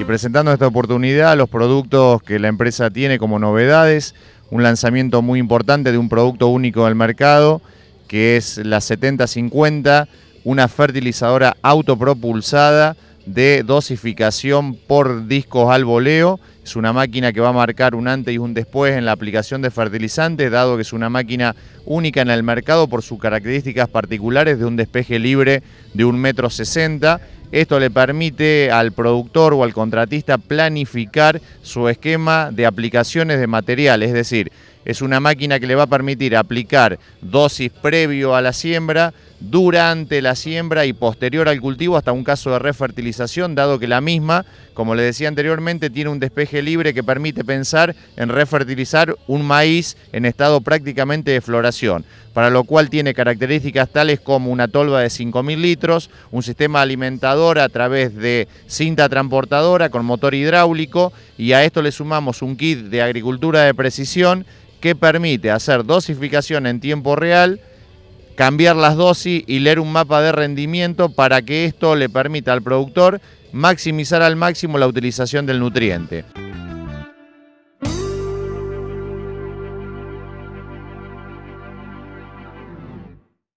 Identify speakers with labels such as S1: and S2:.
S1: y presentando esta oportunidad los productos que la empresa tiene como novedades, un lanzamiento muy importante de un producto único del mercado, que es la 7050, una fertilizadora autopropulsada de dosificación por discos al voleo. Es una máquina que va a marcar un antes y un después en la aplicación de fertilizantes, dado que es una máquina única en el mercado por sus características particulares de un despeje libre de un metro esto le permite al productor o al contratista planificar su esquema de aplicaciones de material, es decir, es una máquina que le va a permitir aplicar dosis previo a la siembra, durante la siembra y posterior al cultivo hasta un caso de refertilización, dado que la misma, como le decía anteriormente, tiene un despeje libre que permite pensar en refertilizar un maíz en estado prácticamente de floración, para lo cual tiene características tales como una tolva de 5.000 litros, un sistema alimentador a través de cinta transportadora con motor hidráulico y a esto le sumamos un kit de agricultura de precisión que permite hacer dosificación en tiempo real, cambiar las dosis y leer un mapa de rendimiento para que esto le permita al productor maximizar al máximo la utilización del nutriente.